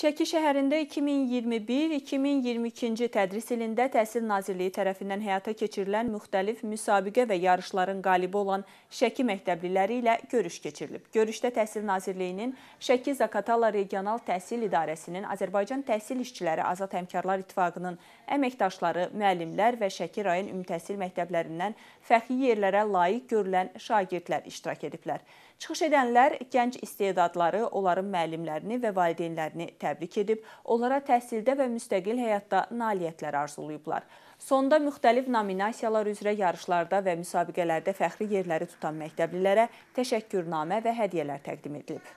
Şəki şəhərində 2021-2022-ci tədris ilində Təhsil Nazirliyi tərəfindən həyata keçirilən müxtəlif müsabiqə və yarışların qalibi olan Şəki məktəbliləri ilə görüş keçirilib. Görüşdə Təhsil Nazirliyinin Şəki Zakatala Regional Təhsil İdarəsinin Azərbaycan Təhsil İşçiləri Azad Həmkarlar İttifaqının əməkdaşları, müəllimlər və Şəki rayon ümumi təhsil məktəblərindən fəxri yerlərə layiq görülən şagirdlər iştirak ediblər. Çıxış edənlər gənc istedadları, onların müəllimlərini və valideynlərini təbrik ediblər təbrik edib, onlara təhsildə və müstəqil həyatda nailiyyətlər arzulayıblar. Sonda müxtəlif nominasiyalar üzrə yarışlarda və müsabiqələrdə fəxri yerləri tutan məktəblilərə təşəkkürnamə və hədiyyələr təqdim edilib.